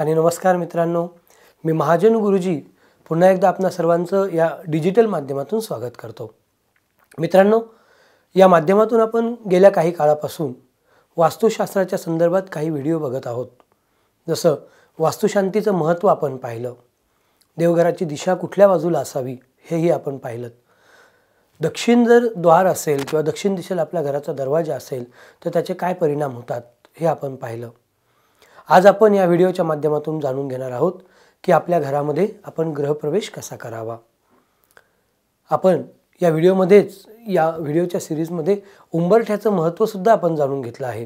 आणि नमस्कार मित्रांनो मी महाजन गुरुजी पुन्हा एकदा आपणा सर्वांचं या डिजिटल माध्यमातून स्वागत करतो मित्रांनो या माध्यमातून आपण गेल्या काही काळापासून वास्तुशास्त्राच्या संदर्भात काही व्हिडिओ बघत आहोत जसं वास्तुशांतीचं महत्त्व आपण पाहिलं देवघराची दिशा कुठल्या बाजूला असावी हेही आपण पाहिलं दक्षिण जर द्वार असेल किंवा दक्षिण दिशेला आपल्या घराचा दरवाजा असेल तर त्याचे काय परिणाम होतात हे आपण पाहिलं आज आपण या व्हिडिओच्या माध्यमातून जाणून घेणार आहोत की आपल्या घरामध्ये आपण ग्रहप्रवेश कसा करावा आपण या व्हिडिओमध्येच या व्हिडिओच्या सिरीजमध्ये उंबरठ्याचं महत्त्वसुद्धा आपण जाणून घेतलं आहे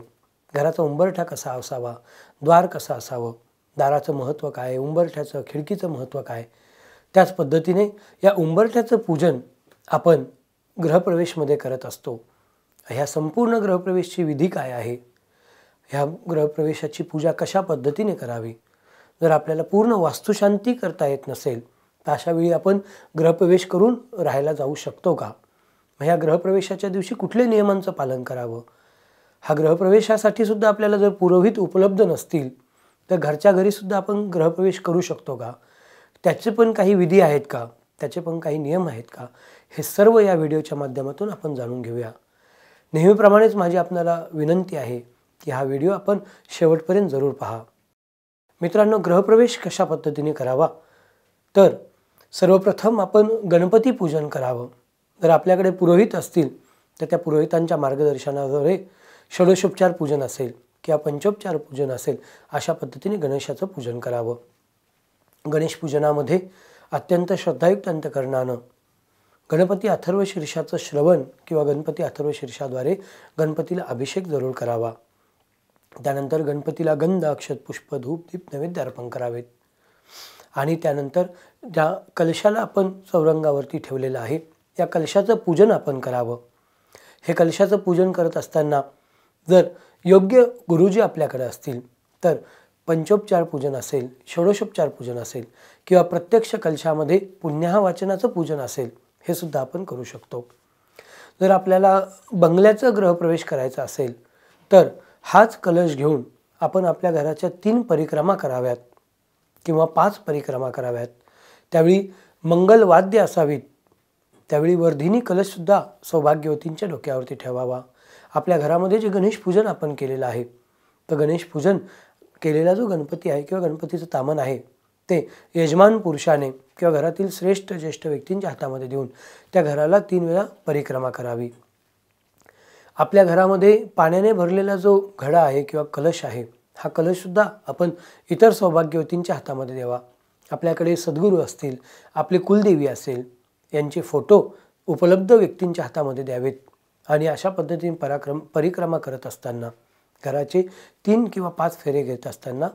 घराचा उंबरठा कसा असावा द्वार कसा असावं दाराचं महत्त्व काय उंबरठ्याचं खिडकीचं महत्त्व काय त्याच पद्धतीने या उंबरठ्याचं पूजन आपण ग्रहप्रवेशमध्ये करत असतो ह्या संपूर्ण ग्रहप्रवेशची विधी काय आहे ह्या ग्रहप्रवेशाची पूजा कशा पद्धतीने करावी जर आपल्याला पूर्ण वास्तुशांती करता येत नसेल तर अशा वेळी आपण ग्रहप्रवेश करून राहायला जाऊ शकतो का मग ह्या ग्रहप्रवेशाच्या दिवशी कुठल्या नियमांचं पालन करावं हा ग्रहप्रवेशासाठी सुद्धा आपल्याला जर पुरोहित उपलब्ध नसतील तर घरच्या घरीसुद्धा आपण ग्रहप्रवेश करू शकतो का त्याचे पण काही विधी आहेत का त्याचे पण काही नियम आहेत का हे सर्व या व्हिडिओच्या माध्यमातून आपण जाणून घेऊया नेहमीप्रमाणेच माझी आपल्याला विनंती आहे की हा व्हिडिओ आपण शेवटपर्यंत जरूर पहा मित्रांनो ग्रहप्रवेश कशा पद्धतीने करावा तर सर्वप्रथम आपण गणपती पूजन करावं जर आपल्याकडे पुरोहित असतील तर त्या पुरोहितांच्या मार्गदर्शनाद्वारे षडशोपचार पूजन असेल किंवा पंचोपचार पूजन असेल अशा पद्धतीने गणेशाचं पूजन करावं गणेश पूजनामध्ये अत्यंत श्रद्धायुक्त अंतकरणानं गणपती अथर्व शीर्षाचं श्रवण किंवा गणपती अथर्व शीर्षाद्वारे गणपतीला अभिषेक जरूर करावा त्यानंतर गणपतीला गंध अक्षत पुष्प धूप दीप नैवेद्य अर्पण करावेत आणि त्यानंतर ज्या कलशाला आपण चौरंगावरती ठेवलेलं आहे त्या कलशाचं पूजन आपण करावं हे कलशाचं पूजन करत असताना जर योग्य गुरुजी आपल्याकडे असतील तर पंचोपचार पूजन असेल षोडशोपचार पूजन असेल किंवा प्रत्यक्ष कलशामध्ये पुण्या वाचनाचं पूजन असेल हे सुद्धा आपण करू शकतो जर आपल्याला बंगल्याचं ग्रहप्रवेश करायचा असेल तर हाच कलश घेऊन आपण आपल्या घराच्या तीन परिक्रमा कराव्यात किंवा पाच परिक्रमा कराव्यात त्यावेळी मंगलवाद्य असावीत त्यावेळी वर्धिनी कलशसुद्धा सौभाग्यवतींच्या डोक्यावरती ठेवावा आपल्या घरामध्ये जे गणेश पूजन आपण केलेलं आहे तर गणेश पूजन केलेला जो गणपती आहे किंवा गणपतीचं तामन आहे ते यजमान पुरुषाने किंवा घरातील श्रेष्ठ ज्येष्ठ व्यक्तींच्या हातामध्ये देऊन त्या घराला तीन वेळा परिक्रमा करावी आपल्या घरामध्ये पाण्याने भरलेला जो घडा आहे किंवा कलश आहे हा कलशसुद्धा आपण इतर सौभाग्यवतींच्या हातामध्ये द्यावा आपल्याकडे सद्गुरू असतील आपली कुलदेवी असेल यांचे फोटो उपलब्ध व्यक्तींच्या हातामध्ये द्यावेत आणि अशा पद्धतीने पराक्रम परिक्रमा करत असताना घराचे तीन किंवा पाच फेरे घेत असताना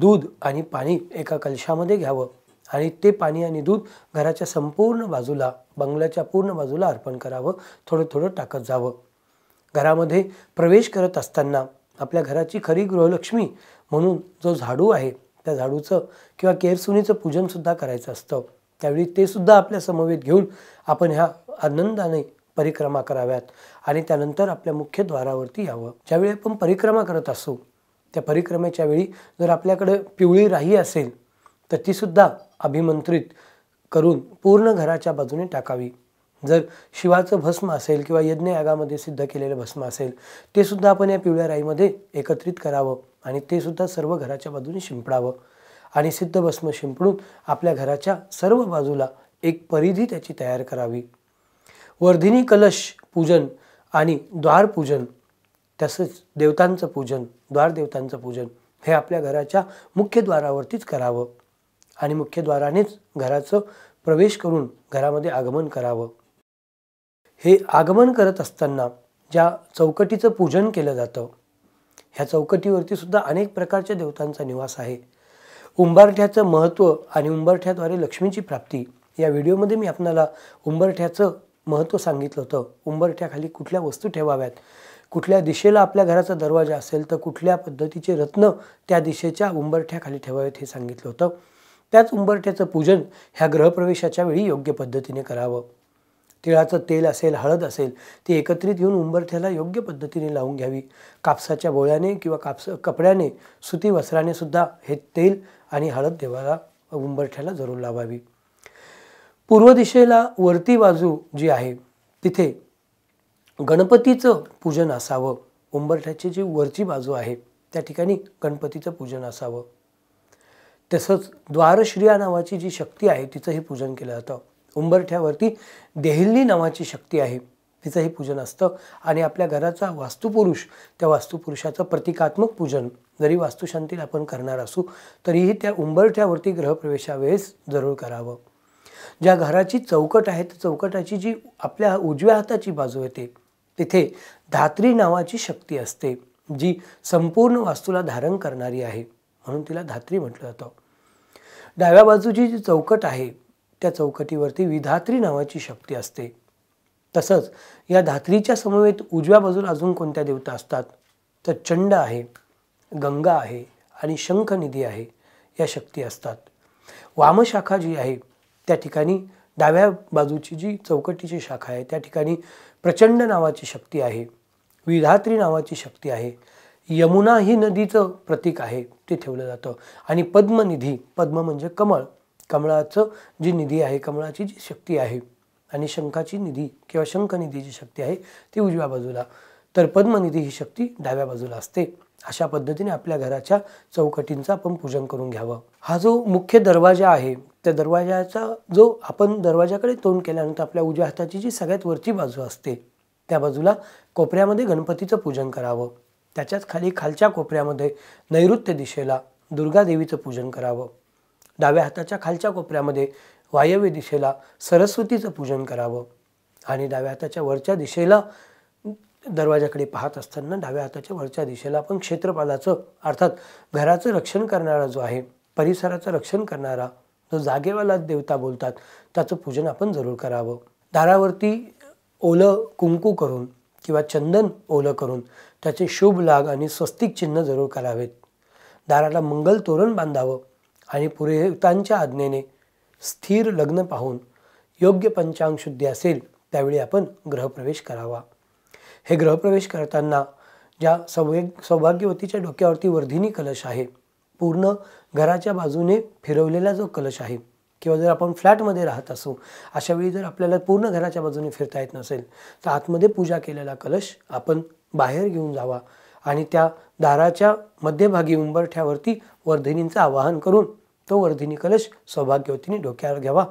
दूध आणि पाणी एका कलशामध्ये घ्यावं आणि ते पाणी आणि दूध घराच्या संपूर्ण बाजूला बंगल्याच्या पूर्ण बाजूला अर्पण करावं थोडं थोडं टाकत जावं घरामध्ये प्रवेश करत असताना आपल्या घराची खरी गृहलक्ष्मी म्हणून जो झाडू आहे त्या झाडूचं किंवा केरसुनीचं पूजनसुद्धा करायचं असतं त्यावेळी ते सुद्धा आपल्या समवेत घेऊन आपण ह्या आनंदाने परिक्रमा कराव्यात आणि त्यानंतर आपल्या मुख्य द्वारावरती यावं ज्यावेळी आपण परिक्रमा करत असू त्या परिक्रमेच्या वेळी जर आपल्याकडे पिवळी राही असेल तर तीसुद्धा अभिमंत्रित करून पूर्ण घराच्या बाजूने टाकावी जर शिवाचं भस्म असेल किंवा यज्ञयागामध्ये सिद्ध केलेलं भस्म असेल ते सुद्धा आपण या पिवळ्या राईमध्ये एकत्रित करावं आणि ते सुद्धा सर्व घराच्या बाजूने शिंपडावं आणि सिद्ध भस्म शिंपडून आपल्या घराच्या सर्व बाजूला एक परिधी त्याची तयार करावी वर्धिनी कलश पूजन आणि द्वारपूजन तसंच देवतांचं पूजन द्वारदेवतांचं पूजन हे आपल्या घराच्या मुख्य करावं आणि मुख्यद्वारानेच घराचं प्रवेश करून घरामध्ये आगमन करावं हे आगमन करत असताना ज्या चौकटीचं पूजन केलं जातं ह्या चौकटीवरती सुद्धा अनेक प्रकारच्या देवतांचा निवास आहे उंबरठ्याचं महत्त्व आणि उंबरठ्याद्वारे लक्ष्मीची प्राप्ती या व्हिडिओमध्ये मी आपणाला उंबरठ्याचं महत्त्व सांगितलं होतं उंबरठ्याखाली कुठल्या वस्तू ठेवाव्यात कुठल्या दिशेला आपल्या घराचा दरवाजा असेल तर कुठल्या पद्धतीचे रत्न त्या दिशेच्या उंबरठ्याखाली ठेवावेत हे सांगितलं होतं त्याच उंबरठ्याचं पूजन ह्या ग्रहप्रवेशाच्या वेळी योग्य पद्धतीने करावं तिळाचं तेल असेल हळद असेल ती एकत्रित येऊन उंबरठ्याला योग्य पद्धतीने लावून घ्यावी कापसाच्या बोळ्याने किंवा कापस कपड्याने सुती वस्त्राने सुद्धा हे तेल आणि हळद देवाला उंबरठ्याला जरूर लावावी पूर्व दिशेला वरती बाजू जी आहे तिथे गणपतीचं पूजन असावं उंबरठ्याची जी वरची बाजू आहे त्या ठिकाणी गणपतीचं पूजन असावं तसंच द्वारश्रिया नावाची जी शक्ती आहे तिचं हे पूजन केलं जातं उंबरठ्यावरती देहिल्ली नावाची शक्ती आहे तिचंही पूजन असतं आणि आपल्या घराचा वास्तुपुरुष त्या वास्तुपुरुषाचं प्रतिकात्मक पूजन जरी वास्तुशांतील आपण करणार असू तरीही त्या उंबरठ्यावरती ग्रहप्रवेशावेळेस जरूर करावं ज्या घराची चौकट आहे त्या चौकटाची जी आपल्या उजव्या हाताची बाजू येते तिथे धात्री नावाची शक्ती असते जी संपूर्ण वास्तूला धारण करणारी आहे म्हणून तिला धात्री म्हटलं जातं डाव्या बाजूची जी चौकट आहे त्या चौकटीवरती विधात्री नावाची शक्ती असते तसंच या धात्रीच्या समवेत उजव्या बाजूला अजून कोणत्या देवता असतात तर चंड आहे गंगा आहे आणि शंखनिधी आहे या शक्ती असतात वामशाखा जी आहे त्या ठिकाणी डाव्या बाजूची जी चौकटीची शाखा आहे त्या ठिकाणी प्रचंड नावाची शक्ती आहे विधात्री नावाची शक्ती आहे यमुना ही नदीचं प्रतीक आहे ते ठेवलं जातं आणि पद्मनिधी पद्म म्हणजे कमळ कमळाचं जी निधी आहे कमळाची जी शक्ती आहे आणि शंखाची निधी किंवा शंखनिधी जी शक्ती आहे ती उजव्या बाजूला तर पद्मनिधी ही शक्ती डाव्या बाजूला असते अशा पद्धतीने आपल्या घराच्या चौकटींचं आपण पूजन करून घ्यावं हा जो मुख्य दरवाजा आहे त्या दरवाजाचा जो आपण दरवाजाकडे तोंड केल्यानंतर आपल्या उजव्या हाताची जी सगळ्यात वरची बाजू असते त्या बाजूला कोपऱ्यामध्ये गणपतीचं पूजन करावं त्याच्याच खाली खालच्या कोपऱ्यामध्ये नैऋत्य दिशेला दुर्गा देवीचं पूजन करावं डाव्या हाताच्या खालच्या कोपऱ्यामध्ये वायव्य दिशेला सरस्वतीचं पूजन करावं आणि डाव्या हाताच्या वरच्या दिशेला दरवाजाकडे पाहत असताना डाव्या हाताच्या वरच्या दिशेला आपण क्षेत्रपालाचं अर्थात घराचं रक्षण करणारा जो आहे परिसराचं रक्षण करणारा जो जागेवाला देवता बोलतात त्याचं पूजन आपण जरूर करावं दारावरती ओलं कुंकू करून किंवा चंदन ओलं करून त्याचे शुभ लाग आणि स्वस्तिक चिन्ह जरूर करावेत दाराला मंगल तोरण बांधावं आणि पुरोहितांच्या आज्ञेने स्थिर लग्न पाहून योग्य पंचांग शुद्धी असेल त्यावेळी आपण ग्रहप्रवेश करावा हे ग्रहप्रवेश करताना ज्या सौभे सौभाग्यवतीच्या डोक्यावरती वर्धिनी कलश आहे पूर्ण घराच्या बाजूने फिरवलेला जो कलश आहे किंवा जर आपण फ्लॅटमध्ये राहत असू अशावेळी जर आपल्याला पूर्ण घराच्या बाजूने फिरता येत नसेल तर आतमध्ये पूजा केलेला कलश आपण बाहेर घेऊन जावा आणि त्या दाराच्या मध्यभागी उंबरठ्यावरती वर्धिनींचं आवाहन करून तो वर्धिनी कलश सौभाग्यवतीने डोक्यावर घ्यावा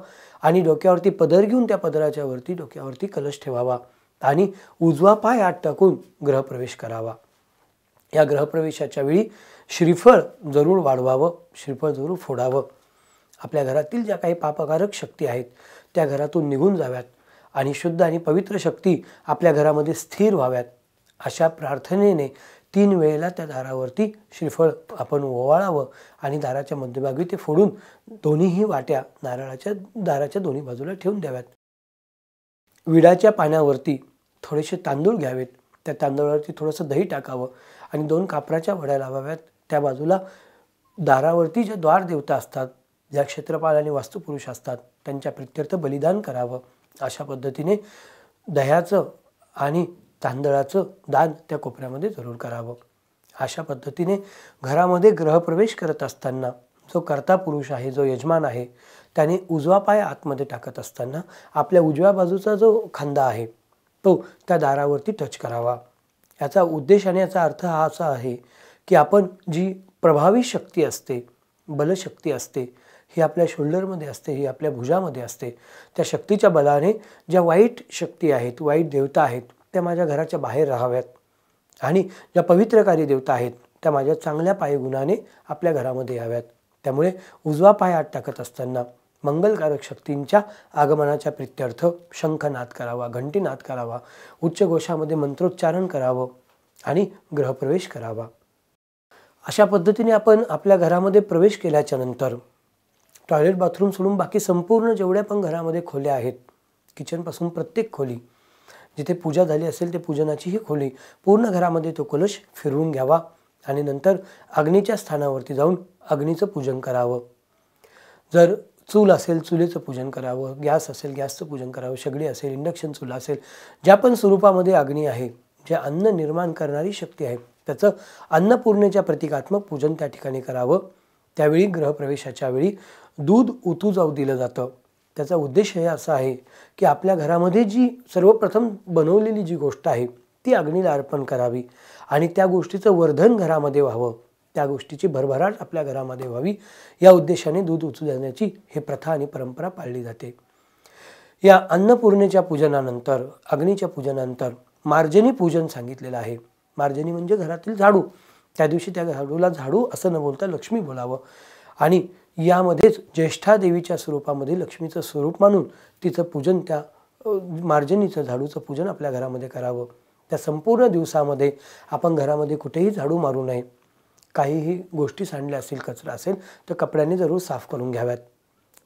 आणि डोक्यावरती पदर घेऊन त्या पदराच्या वरती डोक्यावरती कलश ठेवावा आणि उजवा पाय आत टाकून ग्रहप्रवेश करावा या ग्रहप्रवेशाच्या वेळी श्रीफळ जरूर वाढवावं श्रीफळ जरूर फोडावं आपल्या घरातील ज्या काही पापकारक शक्ती आहेत त्या घरातून निघून जाव्यात आणि शुद्ध आणि पवित्र शक्ती आपल्या घरामध्ये स्थिर व्हाव्यात अशा प्रार्थनेने तीन वेळेला त्या दारावरती श्रीफळ आपण ओवाळावं आणि दाराच्या मध्यभागी ते फोडून दोन्हीही वाट्या नारळाच्या दाराच्या दोन्ही बाजूला ठेवून द्याव्यात विडाच्या पाण्यावरती थोडेसे तांदूळ घ्यावेत त्या तांदूळावरती थोडंसं दही टाकावं आणि दोन कापराच्या वड्या लावाव्यात त्या बाजूला दारावरती ज्या द्वार देवता असतात ज्या क्षेत्रपाल आणि वास्तुपुरुष असतात त्यांच्या प्रत्यर्थ बलिदान करावं अशा पद्धतीने दह्याचं आणि तांदळाचं दान त्या कोपऱ्यामध्ये जरूर करावं अशा पद्धतीने घरामध्ये ग्रहप्रवेश करत असताना जो कर्ता पुरुष आहे जो यजमान आहे त्याने उजवा पाय आतमध्ये टाकत असताना आपल्या उजव्या बाजूचा जो खांदा आहे तो त्या दारावरती टच करावा याचा उद्देश आणि याचा अर्थ हा असा आहे की आपण जी प्रभावी शक्ती असते बलशक्ती असते ही आपल्या शोल्डरमध्ये असते ही आपल्या भुजामध्ये असते त्या शक्तीच्या बलाने ज्या वाईट शक्ती आहेत वाईट देवता आहेत त्या माझ्या घराच्या बाहेर राहाव्यात आणि ज्या पवित्र देवता आहेत त्या माझ्या चांगल्या पायगुणाने आपल्या घरामध्ये याव्यात त्यामुळे उजवा पाय आत टाकत असताना मंगलकारक शक्तींच्या आगमनाच्या प्रित्यर्थ शंखनाद करावा नाद करावा उच्च घोषामध्ये मंत्रोच्चारण करावं आणि ग्रहप्रवेश करावा अशा पद्धतीने आपण आपल्या घरामध्ये प्रवेश केल्याच्या नंतर टॉयलेट बाथरूम सोडून बाकी संपूर्ण जेवढ्या पण घरामध्ये खोल्या आहेत किचनपासून प्रत्येक खोली जिथे पूजा झाली असेल ते पूजनाची ही खोली पूर्ण घरामध्ये तो कलश फिरवून घ्यावा आणि नंतर अग्नीच्या स्थानावरती जाऊन अग्नीचं पूजन करावं जर चूल असेल चुलीचं पूजन करावं गॅस असेल गॅसचं पूजन करावं शेगडी असेल इंडक्शन चूल असेल ज्या पण स्वरूपामध्ये अग्नी आहे जे अन्न निर्माण करणारी शक्ती आहे त्याचं अन्नपूर्णेच्या प्रतिकात्मक पूजन त्या ठिकाणी करावं त्यावेळी ग्रहप्रवेशाच्या वेळी दूध उतू जाऊ दिलं जातं त्याचा उद्देश हे असा आहे की आपल्या घरामध्ये जी सर्वप्रथम बनवलेली जी गोष्ट आहे ती अग्नीला अर्पण करावी आणि त्या गोष्टीचं वर्धन घरामध्ये व्हावं त्या गोष्टीची भरभराट आपल्या घरामध्ये व्हावी या उद्देशाने दूध उचू देण्याची हे प्रथा आणि परंपरा पाळली जाते या अन्नपूर्णेच्या पूजनानंतर अग्नीच्या पूजनानंतर मार्जनी पूजन सांगितलेलं आहे मार्जनी म्हणजे घरातील झाडू त्या दिवशी त्या झाडूला झाडू असं न बोलता लक्ष्मी बोलावं आणि यामध्येच ज्येष्ठा देवीच्या स्वरूपामध्ये लक्ष्मीचं स्वरूप मानून तिचं पूजन त्या मार्जनीचं झाडूचं पूजन आपल्या घरामध्ये करावं त्या संपूर्ण दिवसामध्ये आपण घरामध्ये कुठेही झाडू मारू नये काहीही गोष्टी सांडल्या असतील कचरा असेल तर कपड्यांनी जरूर साफ करून घ्याव्यात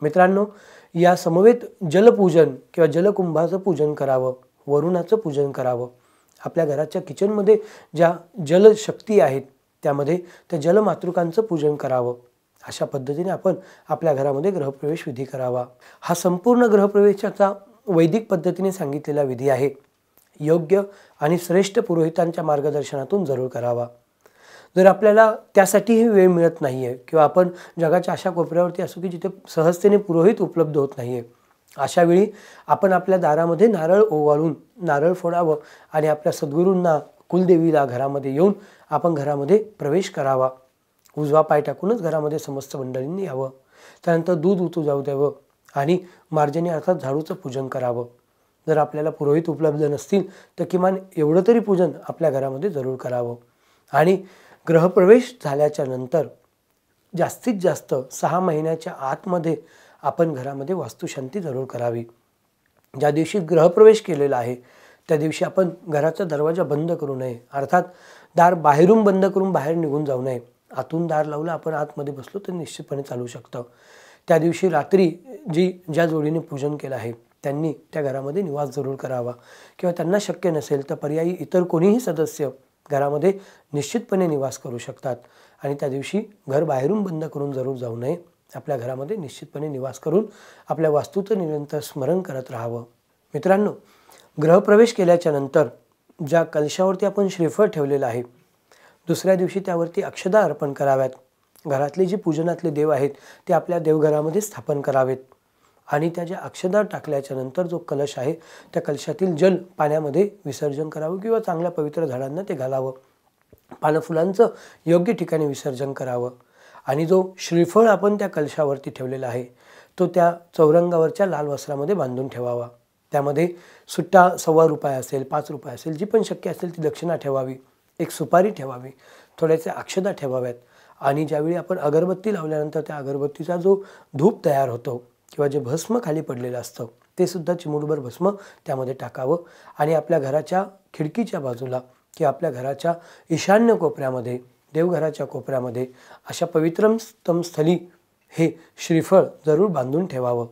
मित्रांनो या समवेत जलपूजन किंवा जलकुंभाचं पूजन करावं वरुणाचं पूजन करावं आपल्या घराच्या किचनमध्ये ज्या जलशक्ती आहेत त्यामध्ये त्या जलमातृकांचं पूजन करावं अशा पद्धतीने आपण आपल्या घरामध्ये ग्रहप्रवेश विधी करावा हा संपूर्ण ग्रहप्रवेशाचा वैदिक पद्धतीने सांगितलेला विधी आहे योग्य आणि श्रेष्ठ पुरोहितांच्या मार्गदर्शनातून जरूर करावा जर आपल्याला त्यासाठीही वेळ मिळत नाही आहे किंवा आपण जगाच्या अशा कोपऱ्यावरती असू की जिथे सहजतेने पुरोहित उपलब्ध होत नाही आहे अशावेळी आपण आपल्या दारामध्ये नारळ ओवाळून नारळ फोडावं आणि आपल्या सद्गुरूंना कुलदेवीला घरामध्ये येऊन आपण घरामध्ये प्रवेश करावा उजवा पाय टाकूनच घरामध्ये समस्त मंडळींनी यावं त्यानंतर दूध उतू जाऊ द्यावं आणि मार्जनी अर्थात झाडूचं पूजन करावं जर आपल्याला पुरोहित उपलब्ध नसतील तर किमान एवढं तरी पूजन आपल्या घरामध्ये जरूर करावं आणि ग्रहप्रवेश झाल्याच्या नंतर जास्तीत जास्त सहा महिन्याच्या आतमध्ये आपण घरामध्ये वास्तुशांती जरूर करावी ज्या दिवशी ग्रहप्रवेश केलेला आहे त्या दिवशी आपण घराचा दरवाजा बंद करू नये अर्थात दार बाहेरून बंद करून बाहेर निघून जाऊ नये आतून दार लावलं आपण आतमध्ये बसलो तर निश्चितपणे चालू शकतं त्या दिवशी रात्री जी ज्या जोडीने पूजन केलं आहे त्यांनी त्या घरामध्ये निवास जरूर करावा किंवा त्यांना शक्य नसेल तर पर्यायी इतर कोणीही सदस्य घरामध्ये निश्चितपणे निवास करू शकतात आणि त्या दिवशी घर बाहेरून बंद करून जरूर जाऊ नये आपल्या घरामध्ये निश्चितपणे निवास करून आपल्या वास्तूचं निरंतर स्मरण करत राहावं मित्रांनो ग्रहप्रवेश केल्याच्या नंतर ज्या कलशावरती आपण श्रीफळ ठेवलेलं आहे दुसऱ्या दिवशी त्यावरती अक्षदा अर्पण कराव्यात घरातले जे पूजनातले देव आहेत ते आपल्या देवघरामध्ये स्थापन करावेत आणि त्या ज्या अक्षदा टाकल्याच्या नंतर जो कलश आहे त्या कलशातील जल पाण्यामध्ये विसर्जन करावं किंवा चांगल्या पवित्र झाडांना ते घालावं पानफुलांचं योग्य ठिकाणी विसर्जन करावं आणि जो श्रीफळ आपण त्या कलशावरती ठेवलेला आहे तो त्या चौरंगावरच्या लाल वस्त्रामध्ये बांधून ठेवावा त्यामध्ये सुट्टा सव्वा रुपये असेल पाच रुपये असेल जी पण शक्य असेल ती दक्षिणा ठेवावी एक सुपारी ठेवावी थोड्याशा अक्षदा ठेवाव्यात आणि ज्यावेळी आपण अगरबत्ती लावल्यानंतर त्या अगरबत्तीचा जो धूप तयार होतो किंवा जे भस्म खाली पडलेलं असतं ते सुद्धा चिमुडभर भस्म त्यामध्ये टाकावं आणि आपल्या घराच्या खिडकीच्या बाजूला किंवा आपल्या घराच्या ईशान्य कोपऱ्यामध्ये देवघराच्या कोपऱ्यामध्ये अशा पवित्रम स्थली हे श्रीफळ जरूर बांधून ठेवावं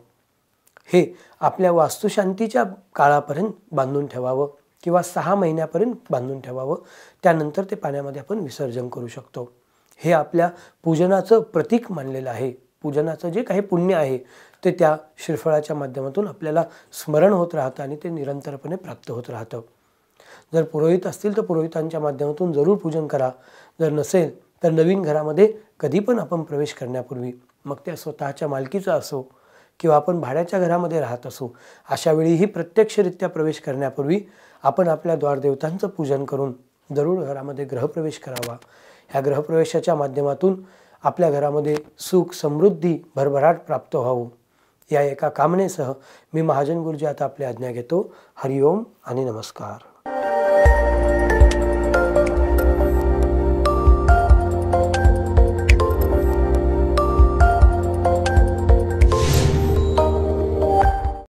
हे आपल्या वास्तुशांतीच्या काळापर्यंत बांधून ठेवावं किंवा सहा महिन्यापर्यंत बांधून ठेवावं त्यानंतर ते पाण्यामध्ये आपण विसर्जन करू शकतो हे आपल्या पूजनाचं प्रतीक मानलेलं आहे पूजनाचं जे काही पुण्य आहे ते त्या श्रीफळाच्या माध्यमातून आपल्याला स्मरण होत राहतं आणि ते निरंतरपणे प्राप्त होत राहतं जर पुरोहित असतील तर पुरोहितांच्या माध्यमातून जरूर पूजन करा जर नसेल तर नवीन घरामध्ये कधी पण आपण प्रवेश करण्यापूर्वी मग त्या स्वतःच्या मालकीचं असो किंवा आपण भाड्याच्या घरामध्ये राहत असो अशावेळीही प्रत्यक्षरित्या प्रवेश करण्यापूर्वी आपण आपल्या द्वारदेवतांचं पूजन करून जरूर घरामध्ये ग्रहप्रवेश करावा ह्या ग्रहप्रवेशाच्या माध्यमातून आपल्या घरामध्ये सुख समृद्धी भरभराट प्राप्त व्हावं या एका कामनेसह मी महाजन गुरुजी आता आपली आज्ञा घेतो हरिओम आणि नमस्कार